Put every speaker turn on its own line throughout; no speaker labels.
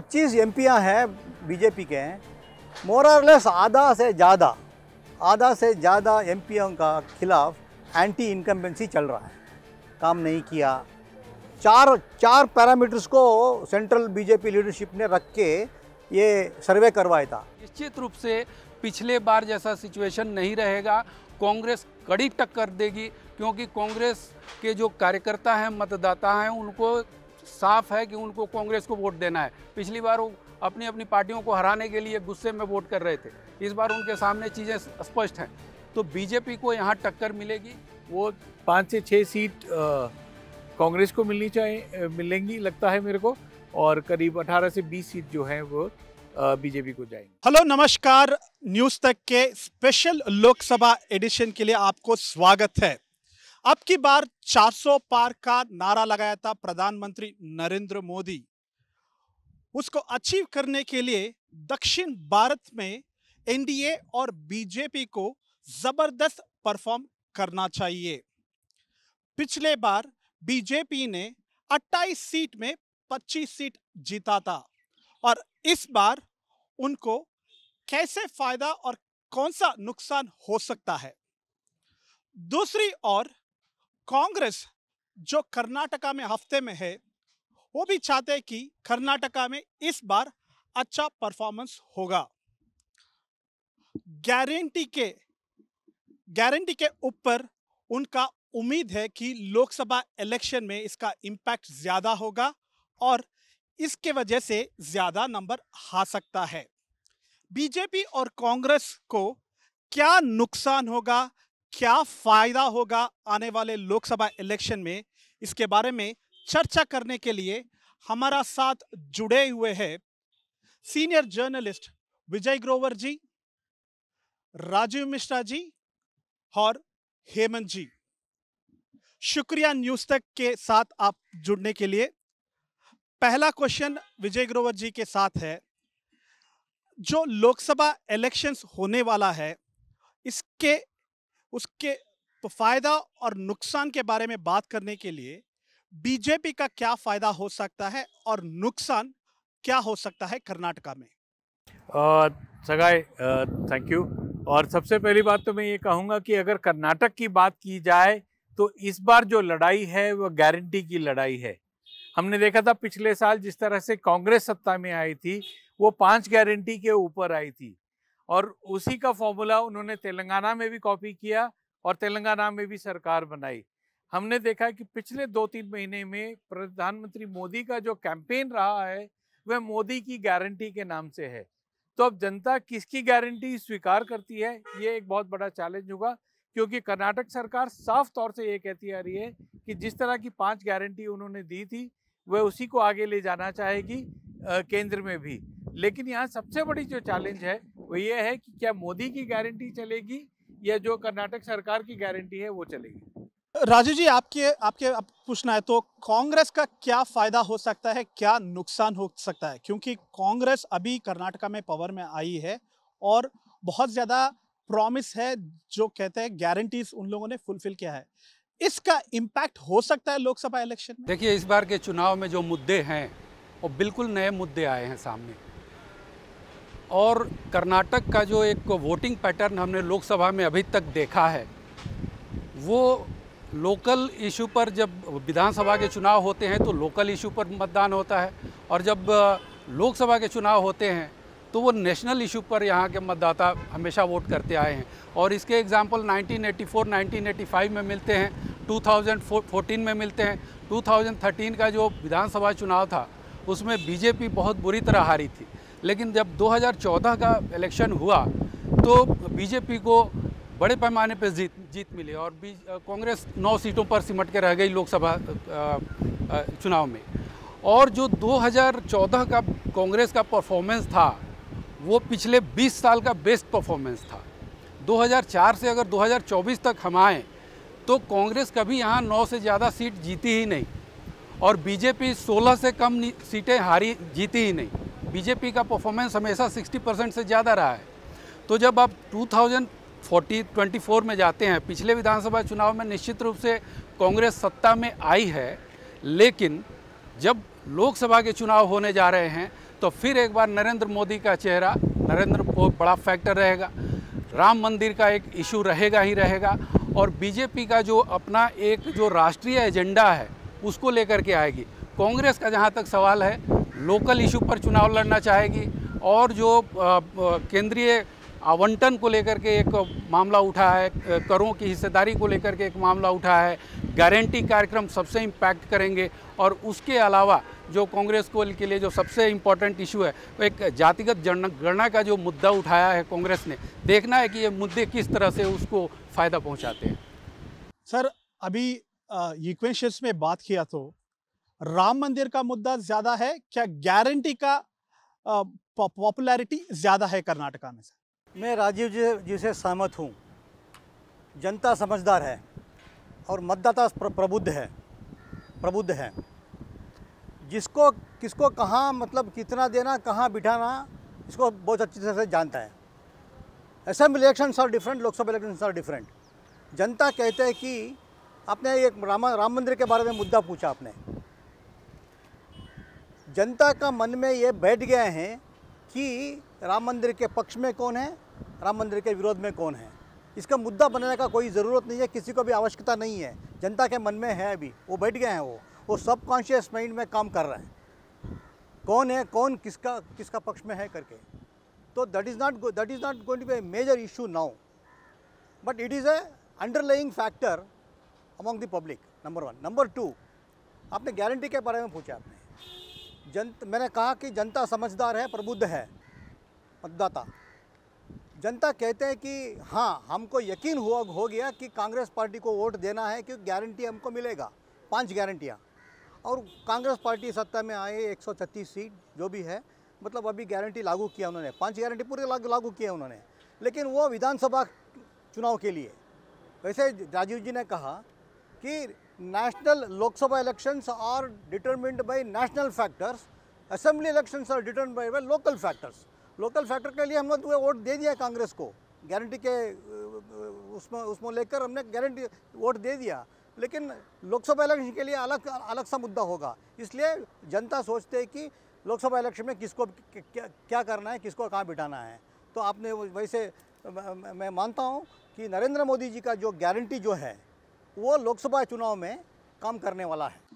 25 M हैं BJP के हैं मोरलेस आधा से ज़्यादा आधा से ज़्यादा एम का खिलाफ एंटी इनकम्बेंसी चल रहा है काम नहीं किया चार चार पैरामीटर्स को सेंट्रल बीजेपी लीडरशिप ने रख के ये सर्वे करवाया था
निश्चित रूप से पिछले बार जैसा सिचुएशन नहीं रहेगा कांग्रेस कड़ी टक्कर देगी क्योंकि कांग्रेस के जो कार्यकर्ता हैं मतदाता हैं उनको साफ है कि उनको कांग्रेस को वोट देना है पिछली बार वो अपनी अपनी पार्टियों को हराने के लिए गुस्से में वोट कर रहे थे इस बार उनके सामने चीज़ें स्पष्ट हैं तो बीजेपी को यहाँ टक्कर मिलेगी वो
पाँच से छः सीट कांग्रेस को मिलनी चाहिए मिलेंगी लगता है मेरे को और करीब 18 से 20 सीट जो है वो बीजेपी को जाएंगे हेलो
नमस्कार न्यूज तक के स्पेशल लोकसभा एडिशन के लिए आपको स्वागत है अब की बार 400 पार का नारा लगाया था प्रधानमंत्री नरेंद्र मोदी उसको अचीव करने के लिए दक्षिण भारत में एनडीए और बीजेपी को जबरदस्त परफॉर्म करना चाहिए पिछले बार बीजेपी ने 28 सीट में 25 सीट जीता था और इस बार उनको कैसे फायदा और कौन सा नुकसान हो सकता है दूसरी ओर कांग्रेस जो कर्नाटका में हफ्ते में है वो भी चाहते हैं कि कर्नाटका में इस बार अच्छा परफॉर्मेंस होगा गारंटी के गारंटी के ऊपर उनका उम्मीद है कि लोकसभा इलेक्शन में इसका इम्पैक्ट ज़्यादा होगा और इसके वजह से ज़्यादा नंबर आ सकता है बीजेपी और कांग्रेस को क्या नुकसान होगा क्या फायदा होगा आने वाले लोकसभा इलेक्शन में इसके बारे में चर्चा करने के लिए हमारा साथ जुड़े हुए हैं सीनियर जर्नलिस्ट विजय ग्रोवर जी राजीव मिश्रा जी और हेमंत जी शुक्रिया न्यूज तक के साथ आप जुड़ने के लिए पहला क्वेश्चन विजय ग्रोवर जी के साथ है जो लोकसभा इलेक्शंस होने वाला है इसके उसके फ़ायदा और नुकसान के बारे में बात करने के लिए बीजेपी का क्या फ़ायदा हो सकता है और नुकसान क्या हो सकता है कर्नाटका में
सगाई थैंक यू और सबसे पहली बात तो मैं ये कहूँगा कि अगर कर्नाटक की बात की जाए तो इस बार जो लड़ाई है वह गारंटी की लड़ाई है हमने देखा था पिछले साल जिस तरह से कांग्रेस सत्ता में आई थी वो पांच गारंटी के ऊपर आई थी और उसी का फॉर्मूला उन्होंने तेलंगाना में भी कॉपी किया और तेलंगाना में भी सरकार बनाई हमने देखा कि पिछले दो तीन महीने में प्रधानमंत्री मोदी का जो कैंपेन रहा है वह मोदी की गारंटी के नाम से है तो अब जनता किसकी गारंटी स्वीकार करती है ये एक बहुत बड़ा चैलेंज होगा क्योंकि कर्नाटक सरकार साफ तौर से ये कहती आ रही है कि जिस तरह की पांच गारंटी उन्होंने दी थी वह उसी को आगे ले जाना चाहेगी केंद्र में भी लेकिन यहाँ सबसे बड़ी जो चैलेंज है वो ये है कि क्या मोदी की गारंटी चलेगी या जो कर्नाटक सरकार की गारंटी है वो चलेगी
राजू जी आपके आपके आप पूछना है तो कांग्रेस का क्या फायदा हो सकता है क्या नुकसान हो सकता है क्योंकि कांग्रेस अभी कर्नाटका में पावर में आई है और बहुत ज़्यादा प्रॉमिस है जो कहते हैं गारंटीज उन लोगों ने फुलफिल किया है इसका इम्पैक्ट हो सकता है लोकसभा इलेक्शन में देखिए
इस बार के चुनाव में जो मुद्दे हैं वो बिल्कुल नए मुद्दे आए हैं सामने और कर्नाटक का जो एक वोटिंग पैटर्न हमने लोकसभा में अभी तक देखा है वो लोकल इशू पर जब विधानसभा के चुनाव होते हैं तो लोकल इशू पर मतदान होता है और जब लोकसभा के चुनाव होते हैं तो वो नेशनल इशू पर यहाँ के मतदाता हमेशा वोट करते आए हैं और इसके एग्जाम्पल 1984, 1985 में मिलते हैं 2014 में मिलते हैं 2013 का जो विधानसभा चुनाव था उसमें बीजेपी बहुत बुरी तरह हारी थी लेकिन जब 2014 का इलेक्शन हुआ तो बीजेपी को बड़े पैमाने पर जीत जीत मिली और कांग्रेस नौ सीटों पर सिमट के रह गई लोकसभा चुनाव में और जो 2014 का कांग्रेस का परफॉर्मेंस था वो पिछले 20 साल का बेस्ट परफॉर्मेंस था 2004 से अगर 2024 तक हम आएँ तो कांग्रेस कभी यहाँ नौ से ज़्यादा सीट जीती ही नहीं और बीजेपी 16 से कम सीटें हारी जीती ही नहीं बीजेपी का परफॉर्मेंस हमेशा 60 परसेंट से ज़्यादा रहा है तो जब आप 2040 24 में जाते हैं पिछले विधानसभा चुनाव में निश्चित रूप से कांग्रेस सत्ता में आई है लेकिन जब लोकसभा के चुनाव होने जा रहे हैं तो फिर एक बार नरेंद्र मोदी का चेहरा नरेंद्र बहुत बड़ा फैक्टर रहेगा राम मंदिर का एक इशू रहेगा ही रहेगा और बीजेपी का जो अपना एक जो राष्ट्रीय एजेंडा है उसको लेकर के आएगी कांग्रेस का जहाँ तक सवाल है लोकल इशू पर चुनाव लड़ना चाहेगी और जो केंद्रीय आवंटन को लेकर के एक मामला उठा है करों की हिस्सेदारी को लेकर के एक मामला उठा है गारंटी कार्यक्रम सबसे इम्पैक्ट करेंगे और उसके अलावा जो कांग्रेस को के लिए जो सबसे इम्पोर्टेंट इशू है वो एक जातिगत जनगणना का जो मुद्दा उठाया है कांग्रेस ने देखना है कि ये मुद्दे किस तरह से उसको फ़ायदा पहुंचाते हैं
सर अभी इक्वेशंस में बात किया तो राम मंदिर का मुद्दा ज़्यादा है क्या गारंटी का पॉपुलैरिटी
ज़्यादा है कर्नाटका में सर मैं राजीव जी जी से सहमत हूँ जनता समझदार है और मतदाता प्रबुद्ध है प्रबुद्ध है जिसको किसको कहाँ मतलब कितना देना कहाँ बिठाना इसको बहुत अच्छी तरह से जानता है assembly election are different Lok Sabha election are different जनता कहते हैं कि आपने एक राम राम मंदिर के बारे में मुद्दा पूछा आपने जनता का मन में ये बैठ गया है कि राम मंदिर के पक्ष में कौन है राम मंदिर के विरोध में कौन है इसका मुद्दा बनाने का कोई ज़रूरत नहीं है किसी को भी आवश्यकता नहीं है जनता के मन में है अभी वो बैठ गए हैं वो वो सबकॉन्शियस माइंड में काम कर रहा है कौन है कौन किसका किसका पक्ष में है करके तो that is not that is not going to be a major issue now but it is a underlying factor among the public number one number two आपने गारंटी के बारे में पूछा आपने जन मैंने कहा कि जनता समझदार है प्रबुद्ध है मतदाता जनता कहते हैं कि हाँ हमको यकीन हुआ हो गया कि कांग्रेस पार्टी को वोट देना है क्योंकि गारंटी हमको मिलेगा पांच गारंटियाँ और कांग्रेस पार्टी सत्ता में आए 136 सीट जो भी है मतलब अभी गारंटी लागू किया उन्होंने पांच गारंटी पूरे लागू लागू किए उन्होंने लेकिन वो विधानसभा चुनाव के लिए वैसे राजीव जी ने कहा कि national Lok Sabha elections are determined by national factors assembly elections are determine by by local factors local factor के लिए हमने तो वोट दे दिया कांग्रेस को गारंटी के उसमें उसमें लेकर हमने गारंटी वोट दे दिया लेकिन लोकसभा इलेक्शन के लिए अलग अलग सा मुद्दा होगा इसलिए जनता सोचते हैं कि लोकसभा इलेक्शन में किसको क्या करना है किसको कहाँ बिठाना है तो आपने वैसे मैं मानता हूँ कि नरेंद्र मोदी जी का जो गारंटी जो है वो लोकसभा चुनाव में काम करने वाला है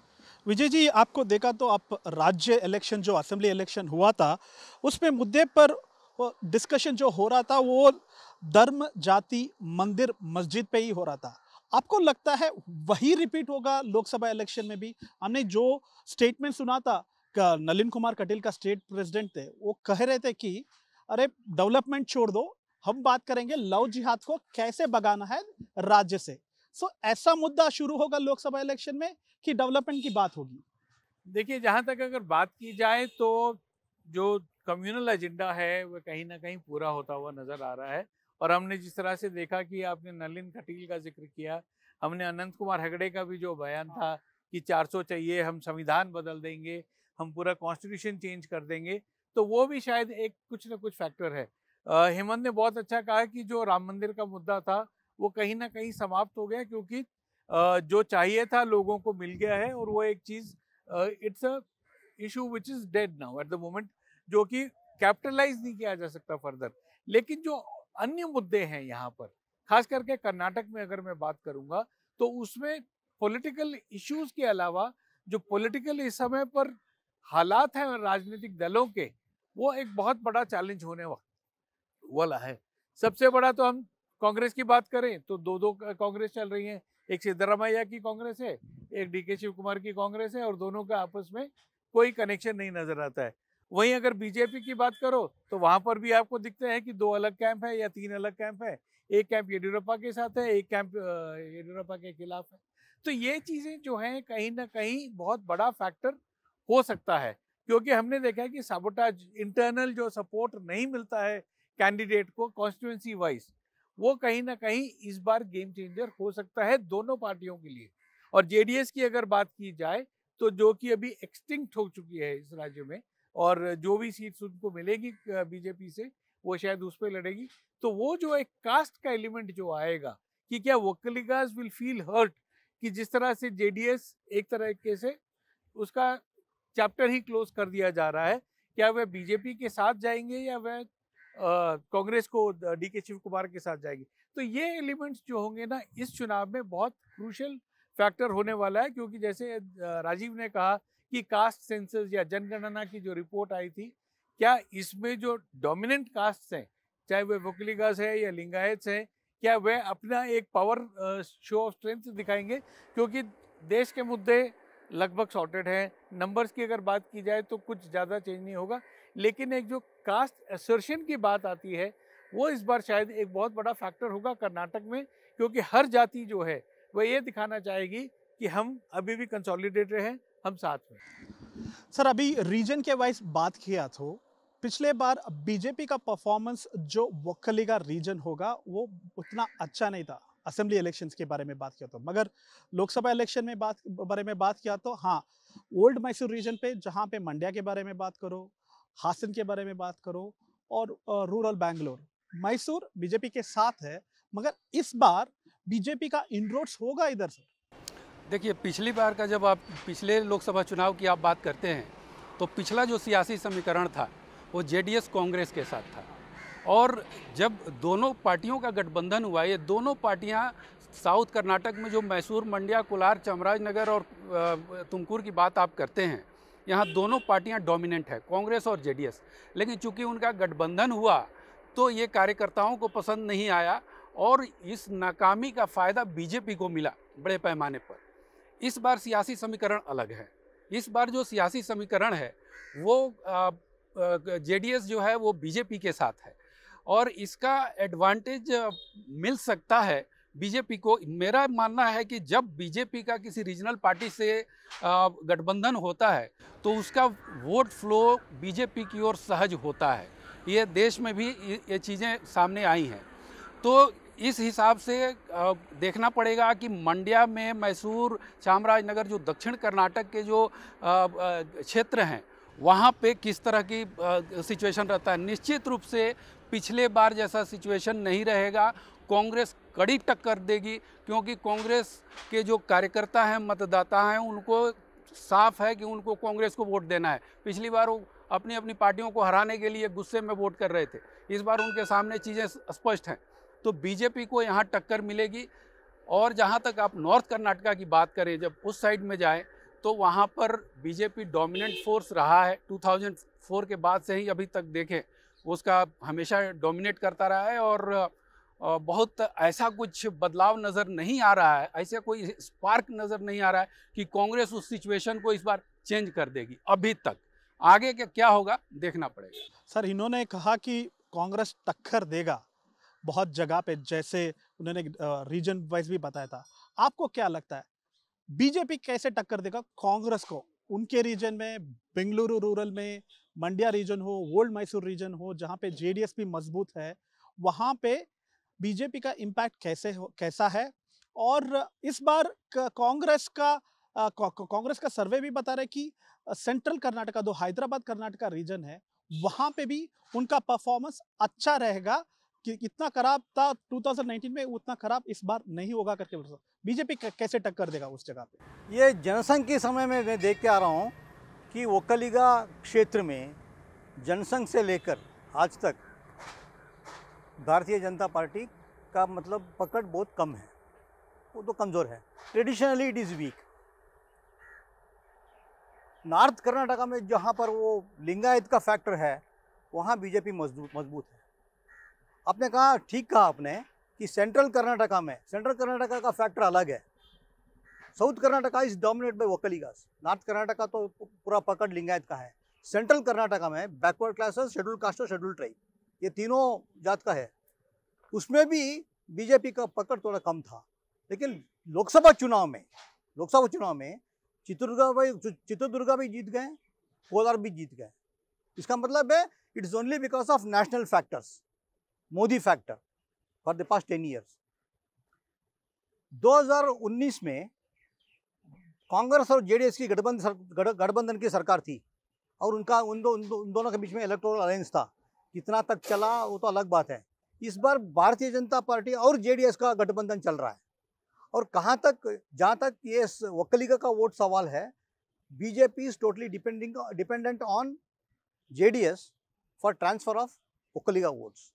विजय जी
आपको देखा तो आप राज्य इलेक्शन जो असेंबली इलेक्शन हुआ था उसमें मुद्दे पर डिस्कशन जो हो रहा था वो धर्म जाति मंदिर मस्जिद पे ही हो रहा था आपको लगता है वही रिपीट होगा लोकसभा इलेक्शन में भी हमने जो स्टेटमेंट सुना था नलिन कुमार कटिल का स्टेट प्रेसिडेंट थे वो कह रहे थे कि अरे डेवलपमेंट छोड़ दो हम बात करेंगे लव जिहाद को कैसे भगाना है राज्य से सो ऐसा मुद्दा शुरू होगा लोकसभा इलेक्शन में कि डेवलपमेंट की बात होगी
देखिए जहाँ तक अगर बात की जाए तो जो कम्युनल एजेंडा है वह कहीं ना कहीं पूरा होता हुआ नज़र आ रहा है और हमने जिस तरह से देखा कि आपने नलिन खटील का जिक्र किया हमने अनंत कुमार हेगड़े का भी जो बयान था हाँ। कि 400 चाहिए हम संविधान बदल देंगे हम पूरा कॉन्स्टिट्यूशन चेंज कर देंगे तो वो भी शायद एक कुछ ना कुछ फैक्टर है हेमंत ने बहुत अच्छा कहा कि जो राम मंदिर का मुद्दा था वो कहीं ना कहीं समाप्त हो गया क्योंकि जो चाहिए था लोगों को मिल गया है और वो एक चीज़ it's a issue which is dead now at the moment जो कि कैपिटलाइज नहीं किया जा सकता फर्दर लेकिन जो अन्य मुद्दे हैं यहाँ पर खास करके कर्नाटक में अगर मैं बात करूंगा तो उसमें पॉलिटिकल इश्यूज के अलावा जो पॉलिटिकल इस समय पर हालात हैं राजनीतिक दलों के वो एक बहुत बड़ा चैलेंज होने वाला है सबसे बड़ा तो हम कांग्रेस की बात करें तो दो दो कांग्रेस चल रही है एक सिद्धरामैया की कांग्रेस है एक के शिव कुमार की कांग्रेस है और दोनों का आपस में कोई कनेक्शन नहीं नजर आता है वहीं अगर बीजेपी की बात करो तो वहां पर भी आपको दिखते हैं कि दो अलग कैंप है या तीन अलग कैंप है एक कैंप येडियुरप्पा के साथ है एक कैंप येडियुरप्पा के खिलाफ है तो ये चीज़ें जो हैं कहीं ना कहीं बहुत बड़ा फैक्टर हो सकता है क्योंकि हमने देखा है कि साबोटाज इंटरनल जो सपोर्ट नहीं मिलता है कैंडिडेट को कॉन्स्टिट्यूंसी वाइज वो कहीं ना कहीं इस बार गेम चेंजर हो सकता है दोनों पार्टियों के लिए और जेडीएस की अगर बात की जाए तो जो कि अभी एक्सटिंक्ट हो चुकी है इस राज्य में और जो भी सीट्स उनको मिलेगी बीजेपी से वो शायद उस पर लड़ेगी तो वो जो एक कास्ट का एलिमेंट जो आएगा कि क्या वकलीगाज विल फील हर्ट कि जिस तरह से जेडीएस एक तरीके से उसका चैप्टर ही क्लोज कर दिया जा रहा है क्या वह बीजेपी के साथ जाएंगे या वह कांग्रेस को डी के शिव कुमार के साथ जाएंगे तो ये एलिमेंट्स जो होंगे ना इस चुनाव में बहुत क्रूशल फैक्टर होने वाला है क्योंकि जैसे राजीव ने कहा कि कास्ट सेंसस या जनगणना की जो रिपोर्ट आई थी क्या इसमें जो डोमिनेंट कास्ट हैं चाहे वे वकीलिगस है या लिंगायत है क्या वे अपना एक पावर शो ऑफ स्ट्रेंथ दिखाएंगे क्योंकि देश के मुद्दे लगभग सॉर्टेड हैं नंबर्स की अगर बात की जाए तो कुछ ज़्यादा चेंज नहीं होगा लेकिन एक जो कास्ट एसर्शन की बात आती है वो इस बार शायद एक बहुत बड़ा फैक्टर होगा कर्नाटक में क्योंकि हर जाति जो है वह ये दिखाना चाहेगी कि हम अभी भी कंसोलिडेटेड हैं हम साथ में
सर अभी रीजन के वाइज बात किया तो पिछले बार बीजेपी का परफॉर्मेंस जो वक्खली का रीजन होगा वो उतना अच्छा नहीं था असेंबली इलेक्शन के बारे में बात किया तो मगर लोकसभा इलेक्शन में बात बारे में बात किया तो हाँ ओल्ड मैसूर रीजन पे जहाँ पे मंड्या के बारे में बात करो हासन के बारे में बात करो और रूरल बैंगलोर मैसूर बीजेपी के साथ है मगर इस बार बीजेपी का इनरोड्स होगा इधर से
देखिए पिछली बार का जब आप पिछले लोकसभा चुनाव की आप बात करते हैं तो पिछला जो सियासी समीकरण था वो जेडीएस कांग्रेस के साथ था और जब दोनों पार्टियों का गठबंधन हुआ ये दोनों पार्टियां साउथ कर्नाटक में जो मैसूर मंडिया कोलार चमराजनगर और तुमकुर की बात आप करते हैं यहाँ दोनों पार्टियाँ डोमिनेंट है कांग्रेस और जेडीएस लेकिन चूंकि उनका गठबंधन हुआ तो ये कार्यकर्ताओं को पसंद नहीं आया और इस नाकामी का फ़ायदा बीजेपी को मिला बड़े पैमाने पर इस बार सियासी समीकरण अलग है इस बार जो सियासी समीकरण है वो जे जो है वो बीजेपी के साथ है और इसका एडवांटेज मिल सकता है बीजेपी को मेरा मानना है कि जब बीजेपी का किसी रीजनल पार्टी से गठबंधन होता है तो उसका वोट फ्लो बीजेपी की ओर सहज होता है ये देश में भी ये चीज़ें सामने आई हैं तो इस हिसाब से देखना पड़ेगा कि मंड्या में मैसूर चामराजनगर जो दक्षिण कर्नाटक के जो क्षेत्र हैं वहाँ पे किस तरह की सिचुएशन रहता है निश्चित रूप से पिछले बार जैसा सिचुएशन नहीं रहेगा कांग्रेस कड़ी टक्कर देगी क्योंकि कांग्रेस के जो कार्यकर्ता हैं मतदाता हैं उनको साफ है कि उनको कांग्रेस को वोट देना है पिछली बार वो अपनी अपनी पार्टियों को हराने के लिए गुस्से में वोट कर रहे थे इस बार उनके सामने चीज़ें स्पष्ट हैं तो बीजेपी को यहाँ टक्कर मिलेगी और जहाँ तक आप नॉर्थ कर्नाटका की बात करें जब उस साइड में जाएँ तो वहाँ पर बीजेपी डोमिनेंट फोर्स रहा है 2004 के बाद से ही अभी तक देखें उसका हमेशा डोमिनेट करता रहा है और बहुत ऐसा कुछ बदलाव नज़र नहीं आ रहा है ऐसा कोई स्पार्क नज़र नहीं आ रहा है कि कांग्रेस उस सिचुएशन को इस बार चेंज कर देगी अभी तक आगे क्या होगा देखना पड़ेगा सर इन्होंने कहा कि
कांग्रेस टक्कर देगा बहुत जगह पे जैसे उन्होंने रीजन वाइज भी बताया था आपको क्या लगता है बीजेपी कैसे टक्कर देगा कांग्रेस को उनके रीजन में बेंगलुरु रूरल में मंडिया रीजन हो ओल्ड मैसूर रीजन हो जहाँ पे जे भी मजबूत है वहाँ पे बीजेपी का इम्पैक्ट कैसे हो कैसा है और इस बार कांग्रेस का कांग्रेस का सर्वे भी बता रहा है कि सेंट्रल कर्नाटका दो हैदराबाद कर्नाटका रीजन है वहाँ पे भी उनका परफॉर्मेंस अच्छा रहेगा कि इतना खराब था 2019 में उतना खराब इस बार नहीं होगा
करके बोल बीजेपी कैसे टक्कर देगा उस जगह पे ये जनसंघ के समय में मैं देख के आ रहा हूँ कि वकलीगा क्षेत्र में जनसंघ से लेकर आज तक भारतीय जनता पार्टी का मतलब पकड़ बहुत कम है वो तो कमज़ोर है traditionally it is weak north Karnataka में जहाँ पर वो लिंगायत का फैक्टर है वहाँ बीजेपी मजबूत मजबूत है आपने कहा ठीक कहा आपने कि सेंट्रल कर्नाटका में सेंट्रल कर्नाटका का फैक्टर अलग है south Karnataka is dominate Vokkali Vokkaligas north Karnataka तो पूरा पकड़ लिंगायत का है सेंट्रल कर्नाटका में बैकवर्ड क्लासेस शेड्यूल कास्ट और शेड्यूल ट्राइब ये तीनों जात का है उसमें भी बीजेपी का पकड़ थोड़ा कम था लेकिन लोकसभा चुनाव में लोकसभा चुनाव में चित्रदुर्गा भाई चित्रदुर्गा भी जीत गए कोलार भी जीत गए इसका मतलब है it's only because of national factors Modi factor for the past ten years 2019 में कांग्रेस और जेडीएस की गठबंधन गठबंधन की सरकार थी और उनका उन, दो, उन, दो, उन दोनों के बीच में इलेक्टोरल अलायंस था कितना तक चला वो तो अलग बात है इस बार भारतीय जनता पार्टी और जेडीएस का गठबंधन चल रहा है और कहाँ तक जहाँ तक ये वक्लीगा का वोट सवाल है BJP is totally depending dependent on JDS for transfer of Vokkaliga votes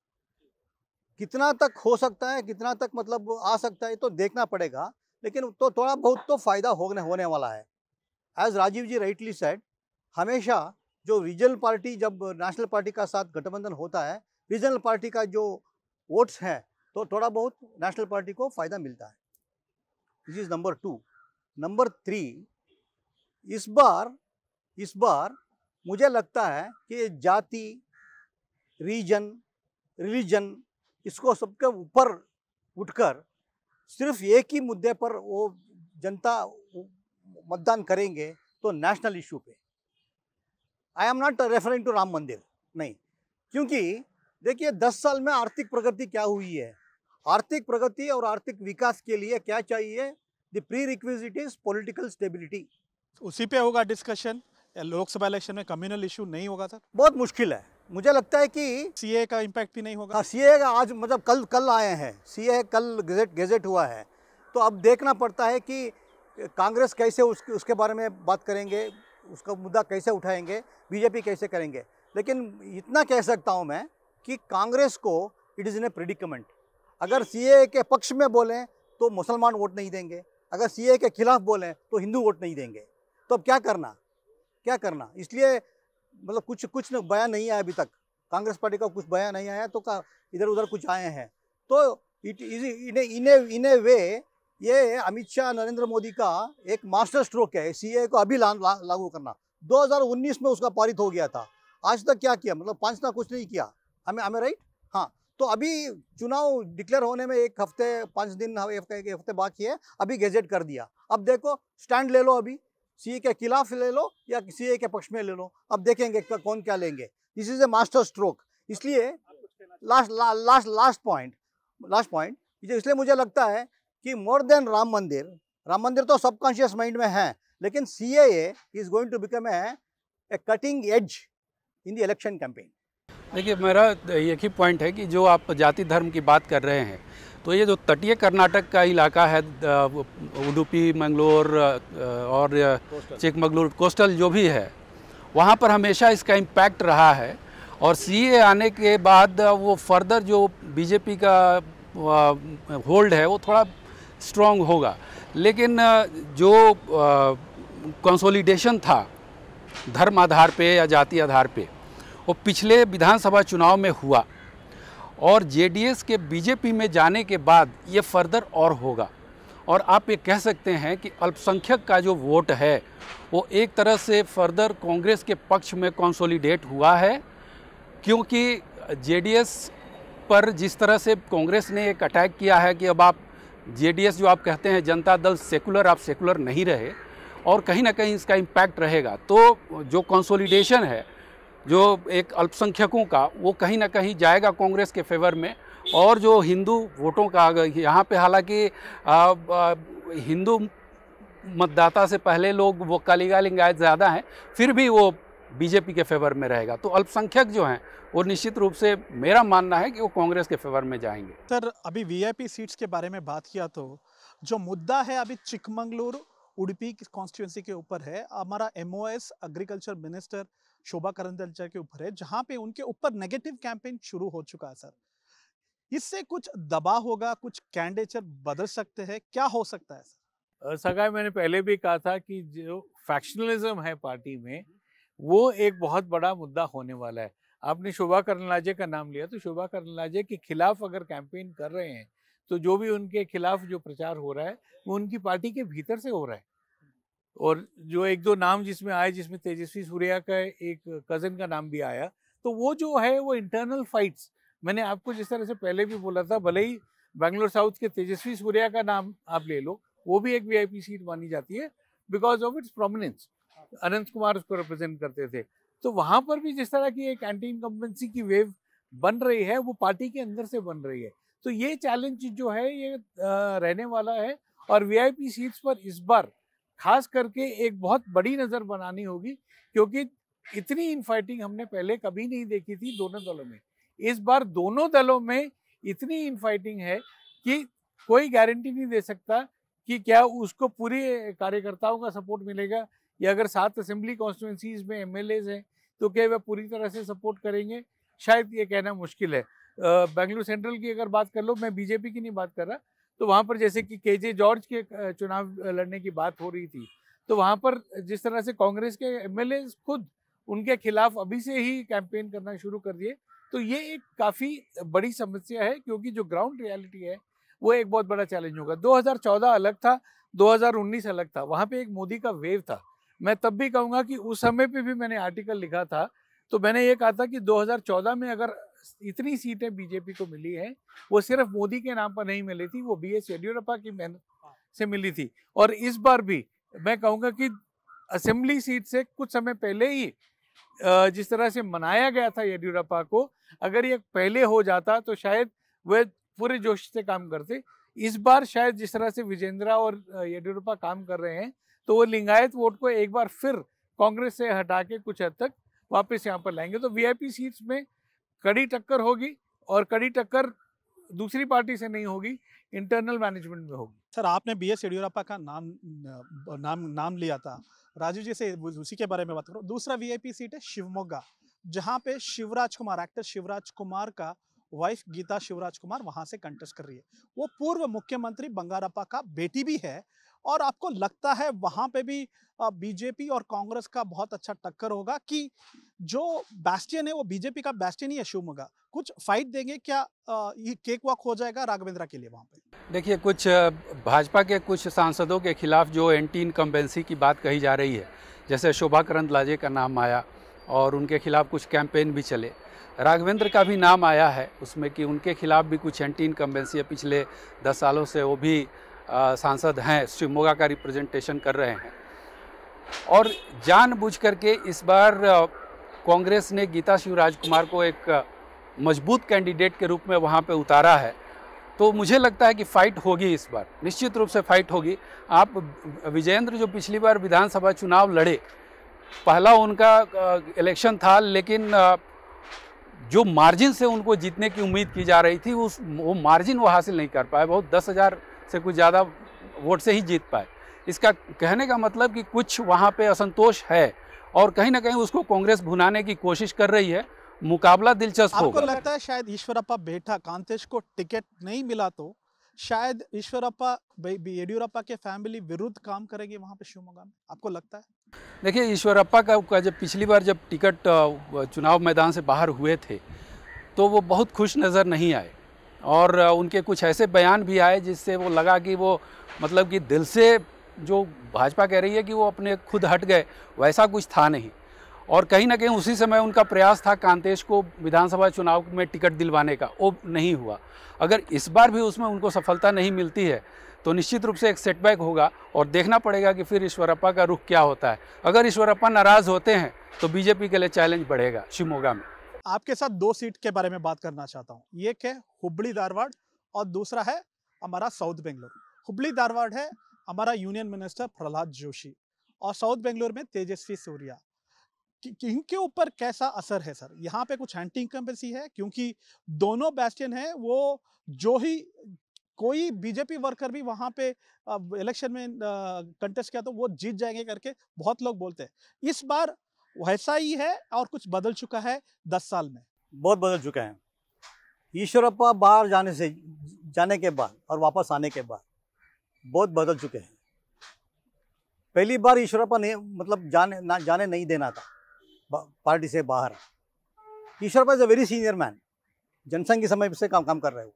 कितना तक हो सकता है कितना तक मतलब आ सकता है तो देखना पड़ेगा लेकिन तो थोड़ा बहुत तो फ़ायदा होने होने वाला है as Rajeev ji rightly said हमेशा जो रीजनल पार्टी जब नेशनल पार्टी का साथ गठबंधन होता है रीजनल पार्टी का जो वोट्स हैं तो थोड़ा बहुत नेशनल पार्टी को फ़ायदा मिलता है this is number two number three इस बार इस बार मुझे लगता है कि जाति रीजन रिलीजन इसको सबके ऊपर उठकर सिर्फ एक ही मुद्दे पर वो जनता मतदान करेंगे तो नेशनल इशू पे I am not referring to Ram Mandir नहीं क्योंकि देखिए दस साल में आर्थिक प्रगति क्या हुई है आर्थिक प्रगति और आर्थिक विकास के लिए क्या चाहिए the prerequisite is political stability उसी पे होगा डिस्कशन लोकसभा
इलेक्शन में कम्युनल इशू नहीं होगा
सर बहुत मुश्किल है मुझे लगता है कि सीए का इम्पैक्ट भी नहीं होगा सीए हाँ, का आज मतलब कल कल आए हैं सीए कल गजेट गजेट हुआ है तो अब देखना पड़ता है कि कांग्रेस कैसे उस उसके बारे में बात करेंगे उसका मुद्दा कैसे उठाएंगे बीजेपी कैसे करेंगे लेकिन इतना कह सकता हूँ मैं कि कांग्रेस को इट इज़ इन ए प्रिडिकमेंट अगर सी के पक्ष में बोलें तो मुसलमान वोट नहीं देंगे अगर सी के खिलाफ बोलें तो हिंदू वोट नहीं देंगे तो अब क्या करना क्या करना इसलिए मतलब कुछ कुछ बयान नहीं आया अभी तक कांग्रेस पार्टी का कुछ बयान नहीं आया तो का इधर उधर कुछ आए हैं तो इट इज इन इन ए वे ये अमित शाह नरेंद्र मोदी का एक मास्टर स्ट्रोक है सी को अभी ला, ला, लागू करना 2019 में उसका पारित हो गया था आज तक क्या किया मतलब पांच ना कुछ नहीं किया हमें हमें राइट हाँ तो अभी चुनाव डिक्लेयर होने में एक हफ्ते पाँच दिन एक हफ्ते बाकी है अभी गेजेट कर दिया अब देखो स्टैंड ले लो अभी सी के खिलाफ ले लो या सी के पक्ष में ले लो अब देखेंगे कौन क्या लेंगे this is a masterstroke इसलिए last last last point last point इसलिए मुझे लगता है कि मोर देन राम मंदिर राम मंदिर तो सबकॉन्शियस माइंड में है लेकिन C A is going to become a cutting edge in the election campaign
देखिए मेरा एक ही पॉइंट है कि जो आप जाति धर्म की बात कर रहे हैं तो ये जो तटीय कर्नाटक का इलाका है उडुपी मंगलोर और चिकमगलोर कोस्टल जो भी है वहाँ पर हमेशा इसका इम्पैक्ट रहा है और सीए आने के बाद वो फर्दर जो बीजेपी का होल्ड है वो थोड़ा स्ट्रॉन्ग होगा लेकिन जो कंसोलिडेशन था धर्म आधार पे या जाति आधार पे वो पिछले विधानसभा चुनाव में हुआ और जेडीएस के बीजेपी में जाने के बाद ये फर्दर और होगा और आप ये कह सकते हैं कि अल्पसंख्यक का जो वोट है वो एक तरह से फर्दर कांग्रेस के पक्ष में कंसोलिडेट हुआ है क्योंकि जेडीएस पर जिस तरह से कांग्रेस ने एक अटैक किया है कि अब आप जेडीएस जो आप कहते हैं जनता दल सेकुलर आप सेकुलर नहीं रहे और कहीं ना कहीं इसका इम्पैक्ट रहेगा तो जो कंसोलिडेशन है जो एक अल्पसंख्यकों का वो कहीं ना कहीं जाएगा कांग्रेस के फेवर में और जो हिंदू वोटों का यहाँ पे हालांकि हिंदू मतदाता से पहले लोग वो कालीगा लिंगायत ज़्यादा हैं फिर भी वो बीजेपी के फेवर में रहेगा तो अल्पसंख्यक जो हैं वो निश्चित रूप से मेरा मानना है कि वो कांग्रेस के फेवर में जाएंगे
सर अभी वीआईपी सीट्स के बारे में बात किया तो जो मुद्दा है अभी चिकमंगलूर उड़पी कॉन्स्टिट्यूंसी के ऊपर है हमारा एम एग्रीकल्चर मिनिस्टर शोभा करंदलजा के ऊपर है जहां पे उनके ऊपर नेगेटिव कैंपेन शुरू हो चुका है सर इससे कुछ दबाव होगा कुछ कैंडिडेचर बदल सकते हैं क्या हो सकता है
सर सगा मैंने पहले भी कहा था कि जो फैक्शनलिज्म है पार्टी में हम्म। वो एक बहुत बड़ा मुद्दा होने वाला है आपने शोभा करनलाजे का नाम लिया तो शोभा करनलाजे के खिलाफ अगर कैंपेन कर रहे हैं तो जो भी उनके खिलाफ जो प्रचार हो रहा है वो उनकी पार्टी के भीतर से हो रहा है और जो एक दो नाम जिसमें आए जिसमें तेजस्वी सूर्या का एक कज़न का नाम भी आया तो वो जो है वो इंटरनल फाइट्स मैंने आपको जिस तरह से पहले भी बोला था भले ही बैंगलोर साउथ के तेजस्वी सूर्या का नाम आप ले लो वो भी एक वीआईपी सीट मानी जाती है because of its prominence Anant Kumar उसको रिप्रेजेंट करते थे तो वहाँ पर भी जिस तरह की एक एंटी इनकम्बेंसी की वेव बन रही है वो पार्टी के अंदर से बन रही है तो ये चैलेंज जो है ये रहने वाला है और वीआईपी सीट्स पर इस बार खास करके एक बहुत बड़ी नज़र बनानी होगी क्योंकि इतनी इन फाइटिंग हमने पहले कभी नहीं देखी थी दोनों दलों में इस बार दोनों दलों में इतनी इन फाइटिंग है कि कोई गारंटी नहीं दे सकता कि क्या उसको पूरे कार्यकर्ताओं का सपोर्ट मिलेगा या अगर सात असेंबली कॉन्स्टिट्यूंसीज में एम हैं तो क्या वह पूरी तरह से सपोर्ट करेंगे शायद ये कहना मुश्किल है बेंगलुरु सेंट्रल की अगर बात कर लो मैं बीजेपी की नहीं बात कर रहा तो वहाँ पर जैसे कि के जे जॉर्ज के चुनाव लड़ने की बात हो रही थी तो वहाँ पर जिस तरह से कांग्रेस के एमएलए खुद उनके खिलाफ अभी से ही कैंपेन करना शुरू कर दिए तो ये एक काफ़ी बड़ी समस्या है क्योंकि जो ग्राउंड रियलिटी है वो एक बहुत बड़ा चैलेंज होगा 2014 अलग था 2019 अलग था वहाँ पे एक मोदी का वेव था मैं तब भी कहूँगा कि उस समय पे भी मैंने आर्टिकल लिखा था तो मैंने ये कहा था कि 2014 में अगर इतनी सीटें बीजेपी को मिली है वो सिर्फ मोदी के नाम पर नहीं मिली थी वो बी एस येडियुरप्पा की मेहनत हाँ। से मिली थी और इस बार भी मैं कहूँगा कि असेंबली सीट से कुछ समय पहले ही जिस तरह से मनाया गया था येडियुरप्पा को अगर ये पहले हो जाता तो शायद वह पूरे जोश से काम करते इस बार शायद जिस तरह से विजेंद्रा और येडियुरप्पा काम कर रहे हैं तो वो लिंगायत वोट को एक बार फिर कांग्रेस से हटा के कुछ हद तक वापस यहाँ पर लाएंगे तो वीआईपी सीट्स में कड़ी टक्कर होगी और कड़ी टक्कर दूसरी पार्टी से नहीं होगी इंटरनल मैनेजमेंट में होगी सर
आपने बी एस येडियुरप्पा का नाम नाम नाम लिया था राजू जी से उसी के बारे में बात करो दूसरा वीआईपी सीट है शिवमोगा जहाँ पे शिवराज कुमार एक्टर शिवराज कुमार का वाइफ गीता शिवराज कुमार वहां से कंटेस्ट कर रही है वो पूर्व मुख्यमंत्री बंगारप्पा का बेटी भी है और आपको लगता है वहाँ पे भी बीजेपी और कांग्रेस का बहुत अच्छा टक्कर होगा कि जो बैस्टियन है वो बीजेपी का बैस्टियन ही अश्यूम होगा कुछ फाइट देंगे क्या ये केक वॉक हो जाएगा राघवेंद्रा के लिए वहाँ पे
देखिए कुछ भाजपा के कुछ सांसदों के खिलाफ जो एंटी इनकम्बेंसी की बात कही जा रही है जैसे शोभा करंद लाजे का नाम आया और उनके खिलाफ कुछ कैंपेन भी चले राघवेंद्र का भी नाम आया है उसमें कि उनके खिलाफ भी कुछ एंटी इनकम्बेंसी है पिछले दस सालों से वो भी सांसद हैं शिवमोगा का रिप्रेजेंटेशन कर रहे हैं और जानबूझ करके इस बार कांग्रेस ने गीता शिव राजकुमार को एक मजबूत कैंडिडेट के रूप में वहाँ पे उतारा है तो मुझे लगता है कि फाइट होगी इस बार निश्चित रूप से फाइट होगी आप विजयेंद्र जो पिछली बार विधानसभा चुनाव लड़े पहला उनका इलेक्शन था लेकिन जो मार्जिन से उनको जीतने की उम्मीद की जा रही थी उस वो मार्जिन वो हासिल नहीं कर पाए बहुत दस हज़ार से कुछ ज़्यादा वोट से ही जीत पाए इसका कहने का मतलब कि कुछ वहाँ पे असंतोष है और कहीं ना कहीं उसको कांग्रेस भुनाने की कोशिश कर रही है मुकाबला दिलचस्प आपको लगता
है शायद ईश्वरप्पा बेटा कांतेश को टिकट नहीं मिला तो शायद ईश्वरप्पा येडियुरप्पा के फैमिली विरुद्ध काम करेगी वहाँ पे शिवमोगा में आपको लगता है
देखिए ईश्वरप्पा का जब पिछली बार जब टिकट चुनाव मैदान से बाहर हुए थे तो वो बहुत खुश नज़र नहीं आए और उनके कुछ ऐसे बयान भी आए जिससे वो लगा कि वो मतलब कि दिल से जो भाजपा कह रही है कि वो अपने खुद हट गए वैसा कुछ था नहीं और कहीं ना कहीं उसी समय उनका प्रयास था कांतेश को विधानसभा चुनाव में टिकट दिलवाने का वो नहीं हुआ अगर इस बार भी उसमें उनको सफलता नहीं मिलती है तो निश्चित रूप से एक सेटबैक होगा और देखना पड़ेगा कि फिर ईश्वरप्पा का रुख क्या होता है अगर ईश्वरप्पा नाराज़ होते हैं तो बीजेपी के लिए चैलेंज बढ़ेगा शिमोगा में
आपके साथ दो सीट के बारे में बात करना चाहता हूँ एक है हुबली धारवाड़ और दूसरा है हमारा साउथ बेंगलोर हुबली धारवाड़ है हमारा यूनियन मिनिस्टर प्रहलाद जोशी और साउथ बेंगलोर में तेजस्वी सूर्या इनके ऊपर कैसा असर है सर यहाँ पे कुछ एंटी इनकम्बेंसी है क्योंकि दोनों बैस्टियन है वो जो ही कोई बीजेपी वर्कर भी वहां पे इलेक्शन में कंटेस्ट किया तो वो जीत जाएंगे करके बहुत लोग बोलते हैं इस बार
वैसा ही है और कुछ बदल चुका है दस साल में बहुत बदल चुका है ईश्वरप्पा बाहर जाने से जाने के बाद और वापस आने के बाद बहुत बदल चुके हैं पहली बार ईश्वरप्पा ने मतलब जाने ना जाने नहीं देना था पार्टी से बाहर Eshwarappa is a very senior man Jana Sangh के समय से काम काम कर रहे हो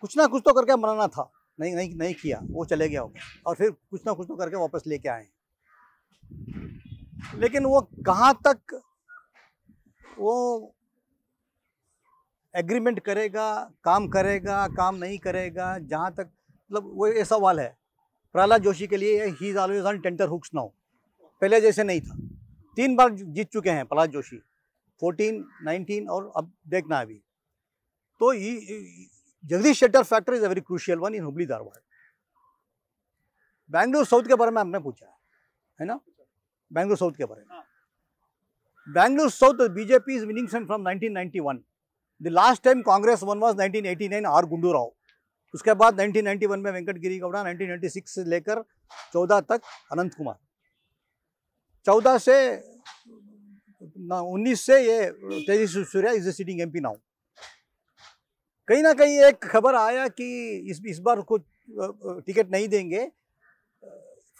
कुछ ना कुछ तो करके मनाना था नहीं नहीं नहीं किया वो चले गया होगा और फिर कुछ ना कुछ तो करके वापस लेके आए लेकिन वो कहाँ तक वो एग्रीमेंट करेगा काम करेगा काम नहीं करेगा जहाँ तक मतलब वो ये सवाल है प्रहलाद जोशी के लिए ही is always on tenter hooks now पहले जैसे नहीं था तीन बार जीत चुके हैं प्रहलाद जोशी 14, 19 और अब देखना अभी तो Jagdish Shettar factor is very crucial one in Hubli Dharwad Bangalore South के बारे में हमने पूछा है ना बैंगलोर साउथ के बारे में Bangalore South BJP is winning from 1991 the last time Congress one was 1989 R Gundu Rao उसके बाद 1991 में वेंकट गिरी गौड़ा 1996 से लेकर 14 तक अनंत कुमार 14 से ना 19 से ये Tejasvi Surya is the sitting MP now कहीं ना कहीं एक खबर आया कि इस इस बार कुछ टिकट नहीं देंगे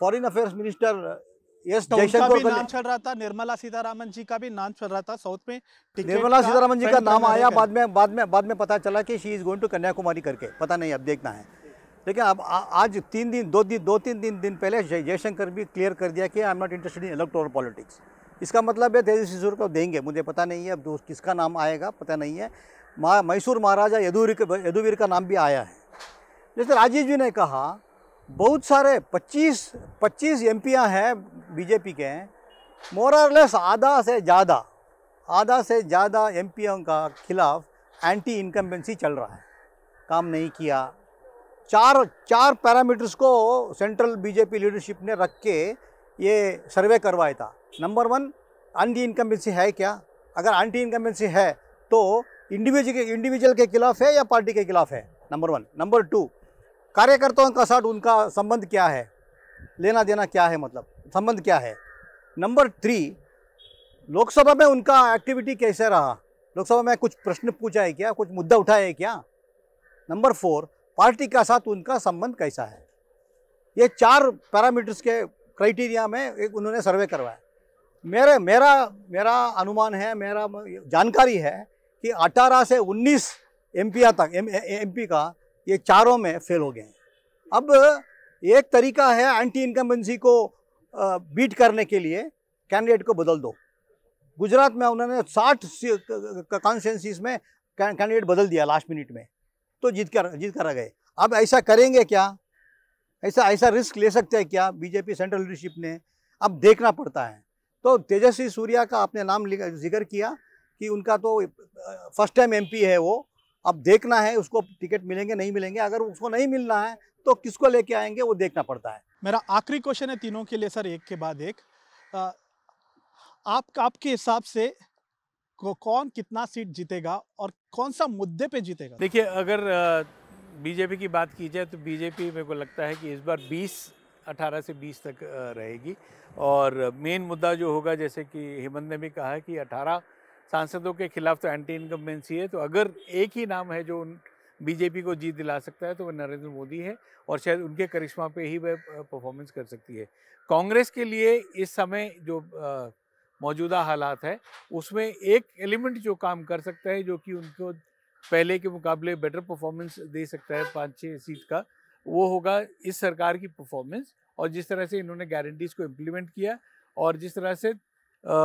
foreign affairs minister yes Nirmala
Sitharaman ji का भी नाम चल रहा था साउथ में निर्मला सीतारामन जी का नाम आया बाद
में बाद में बाद में पता चला कि she is going to Kanyakumari करके पता नहीं अब देखना है लेकिन अब आज तीन दिन दो दिन दो तीन दिन दिन पहले जयशंकर भी क्लियर कर दिया कि I am not interested in electoral politics इसका मतलब है तेजस्वी सूर्य को देंगे मुझे पता नहीं है अब किसका नाम आएगा पता नहीं है मैसूर महाराजा यदुवीर यदुवीर का नाम भी आया है जैसे राजीव जी ने कहा बहुत सारे 25 25 एम हैं बीजेपी के हैं मोरलेस आधा से ज़्यादा आधा से ज़्यादा एम का खिलाफ एंटी इनकम्बेंसी चल रहा है काम नहीं किया चार चार पैरामीटर्स को सेंट्रल बीजेपी लीडरशिप ने रख के ये सर्वे करवाया था नंबर वन एंटी इनकम्बेंसी है क्या अगर एंटी इनकम्बेंसी है तो इंडिविजुअल के इंडिविजुअल के खिलाफ है या पार्टी के खिलाफ है नंबर वन नंबर टू कार्यकर्ताओं का साथ उनका संबंध क्या है लेना देना क्या है मतलब संबंध क्या है नंबर थ्री लोकसभा में उनका एक्टिविटी कैसे रहा लोकसभा में कुछ प्रश्न पूछा है क्या कुछ मुद्दा उठाया है क्या नंबर फोर पार्टी का साथ उनका संबंध कैसा है ये चार पैरामीटर्स के क्राइटेरिया में एक उन्होंने सर्वे करवाया मेरे मेरा मेरा अनुमान है मेरा जानकारी है कि 18 से 19 एमपिया तक एम एमपी का ये चारों में फेल हो गए हैं अब एक तरीका है एंटी इनकम्बेंसी को बीट करने के लिए कैंडिडेट को बदल दो गुजरात में उन्होंने साठ कॉन्स्टेंसीज में कैंडिडेट बदल दिया लास्ट मिनट में तो जीत कर जीत कर गए अब ऐसा करेंगे क्या ऐसा ऐसा रिस्क ले सकते हैं क्या बीजेपी सेंट्रल लीडरशिप ने अब देखना पड़ता है तो तेजस्वी सूर्या का आपने नाम जिक्र किया कि उनका तो फर्स्ट टाइम एमपी है वो अब देखना है उसको टिकट मिलेंगे नहीं मिलेंगे अगर उसको नहीं मिलना है तो किसको लेके आएंगे वो देखना पड़ता है मेरा आखिरी क्वेश्चन है तीनों के लिए सर एक के बाद एक आ,
आप आपके हिसाब से को, कौन कितना सीट जीतेगा और कौन सा मुद्दे पे जीतेगा
देखिए अगर बीजेपी की बात की जाए तो बीजेपी मेरे को लगता है कि इस बार 20 18 से 20 तक रहेगी और मेन मुद्दा जो होगा जैसे कि हेमंत ने भी कहा कि 18 सांसदों के खिलाफ तो एंटी इनकम्बेंसी है तो अगर एक ही नाम है जो उन बीजेपी को जीत दिला सकता है तो वह नरेंद्र मोदी है और शायद उनके करिश्मा पे ही वह परफॉर्मेंस कर सकती है कांग्रेस के लिए इस समय जो मौजूदा हालात है उसमें एक एलिमेंट जो काम कर सकता है जो कि उनको पहले के मुकाबले बेटर परफॉर्मेंस दे सकता है पाँच छः सीट का वो होगा इस सरकार की परफॉर्मेंस और जिस तरह से इन्होंने गारंटीज़ को इम्प्लीमेंट किया और जिस तरह से आ,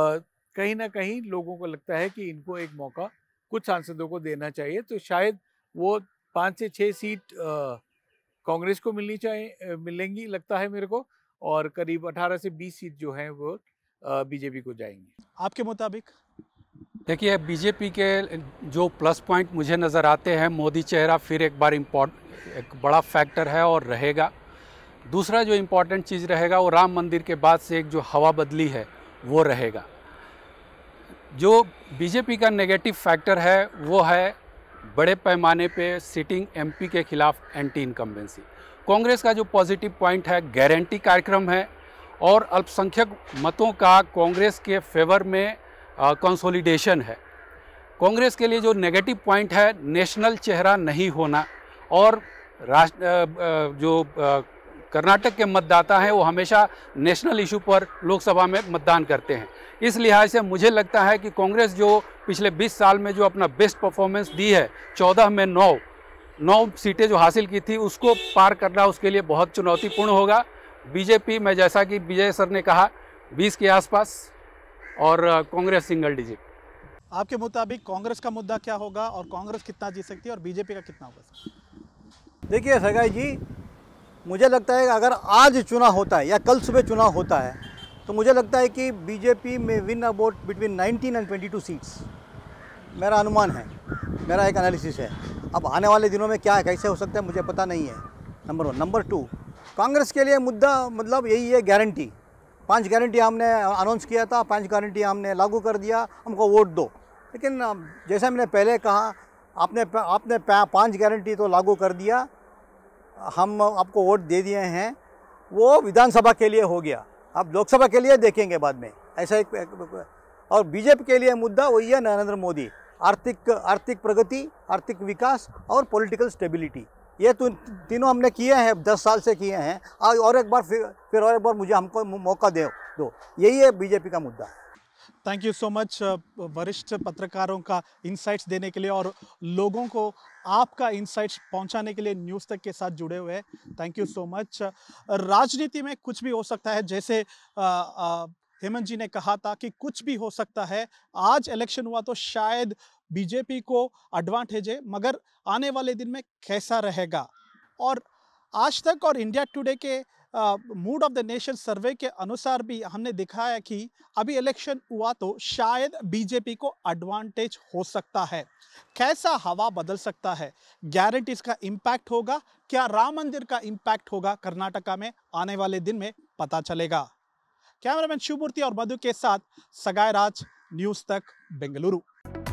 कहीं ना कहीं लोगों को लगता है कि इनको एक मौका कुछ सांसदों को देना चाहिए तो शायद वो पाँच से छः सीट कांग्रेस को मिलनी चाहिए मिलेंगी लगता है मेरे को और करीब 18 से 20 सीट जो हैं वो बीजेपी को जाएंगी आपके
मुताबिक देखिए बीजेपी के जो प्लस पॉइंट मुझे नज़र आते हैं मोदी चेहरा फिर एक बार इम्पोर्ट एक बड़ा फैक्टर है और रहेगा दूसरा जो इम्पोर्टेंट चीज़ रहेगा वो राम मंदिर के बाद से एक जो हवा बदली है वो रहेगा जो बीजेपी का नेगेटिव फैक्टर है वो है बड़े पैमाने पे सिटिंग एमपी के खिलाफ एंटी इनकम्बेंसी कांग्रेस का जो पॉजिटिव पॉइंट है गारंटी कार्यक्रम है और अल्पसंख्यक मतों का कांग्रेस के फेवर में कंसोलिडेशन है कांग्रेस के लिए जो नेगेटिव पॉइंट है नेशनल चेहरा नहीं होना और राष्ट्र जो आ, कर्नाटक के मतदाता हैं वो हमेशा नेशनल इशू पर लोकसभा में मतदान करते हैं इस लिहाज से मुझे लगता है कि कांग्रेस जो पिछले 20 साल में जो अपना बेस्ट परफॉर्मेंस दी है 14 में 9 नौ सीटें जो हासिल की थी उसको पार करना उसके लिए बहुत चुनौतीपूर्ण होगा बीजेपी में जैसा कि विजय सर ने कहा 20 के आसपास और कांग्रेस सिंगल डिजिट
आपके मुताबिक कांग्रेस का मुद्दा क्या होगा और कांग्रेस कितना जीत सकती है और बीजेपी का कितना होगा
देखिए सगाई जी मुझे लगता है अगर आज चुनाव होता है या कल सुबह चुनाव होता है तो मुझे लगता है कि बीजेपी में win about between 19 and 22 seats मेरा अनुमान है मेरा एक एनालिसिस है अब आने वाले दिनों में क्या है कैसे हो सकता है मुझे पता नहीं है number one number two Congress के लिए मुद्दा मतलब यही है गारंटी पांच गारंटी हमने अनाउंस किया था पांच गारंटी हमने लागू कर दिया हमको वोट दो लेकिन जैसे मैंने पहले कहा आपने आपने पांच गारंटी तो लागू कर दिया हम आपको वोट दे दिए हैं वो विधानसभा के लिए हो गया आप लोकसभा के लिए देखेंगे बाद में ऐसा एक और बीजेपी के लिए मुद्दा वही है नरेंद्र मोदी आर्थिक आर्थिक प्रगति आर्थिक विकास और पॉलिटिकल स्टेबिलिटी ये तो तीनों हमने किए हैं दस साल से किए हैं और एक बार फिर फिर और एक बार मुझे हमको मौका दे दो यही है बीजेपी का मुद्दा
थैंक यू सो मच वरिष्ठ पत्रकारों का इंसाइट्स देने के लिए और लोगों को आपका इंसाइट्स पहुंचाने के लिए न्यूज़ तक के साथ जुड़े हुए हैं थैंक यू सो मच राजनीति में कुछ भी हो सकता है जैसे आ, आ, हेमंत जी ने कहा था कि कुछ भी हो सकता है आज इलेक्शन हुआ तो शायद बीजेपी को एडवांटेज है मगर आने वाले दिन में कैसा रहेगा और आज तक और इंडिया टुडे के mood of the nation survey के अनुसार भी हमने दिखाया कि अभी इलेक्शन हुआ तो शायद बीजेपी को एडवांटेज हो सकता है कैसा हवा बदल सकता है गारंटीज का इम्पैक्ट होगा क्या राम मंदिर का इम्पैक्ट होगा कर्नाटका में आने वाले दिन में पता चलेगा कैमरामैन शिवमूर्ति और मधु के साथ सगाई राज न्यूज़ तक बेंगलुरु